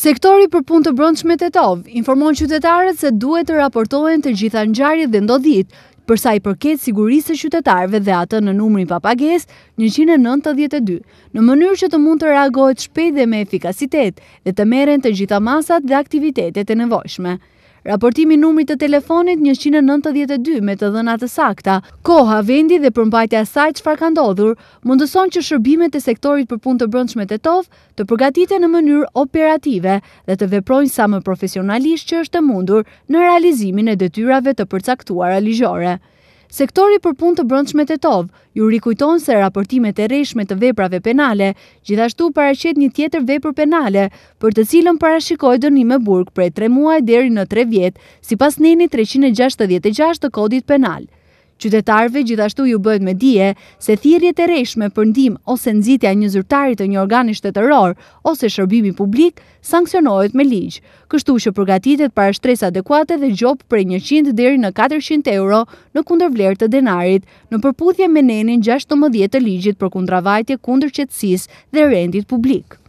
Sektori për punë të brëndshme të tovë informon qytetarët se duhet të raportohen të gjitha njarit dhe ndodhit, përsa i përket sigurisë të qytetarëve dhe atë në numërin papages 192, në mënyrë që të mund të reagojt shpejt dhe me efikasitet dhe të meren të gjitha masat dhe aktivitetet e nevojshme. Raportimi numrit të telefonit 192 me të dhëna të sakta, koha, vendi dhe përmbajtja sajtë që farka ndodhur, mundëson që shërbimet e sektorit për pun të brëndshme të tov të përgatite në mënyrë operative dhe të veprojnë sa më profesionalisht që është të mundur në realizimin e dëtyrave të përcaktuara ligjore. Sektori për pun të brëndshme të tovë, ju rikujton se raportimet e rejshme të veprave penale, gjithashtu parashet një tjetër vepr penale, për të cilën parashikoj dërni me burg për e 3 muaj deri në 3 vjetë, si pas neni 366 të kodit penalë. Qytetarve gjithashtu ju bëhet me dije se thirjet e reshme për ndim ose nëzitja një zyrtarit të një organi shtetëror ose shërbimi publik sankcionohet me ligjë, kështu që përgatitet para shtres adekuate dhe gjopë prej 100 dheri në 400 euro në kundërvler të denarit në përputhje me nenin 16 të ligjit për kundravajtje kundër qetsis dhe rendit publik.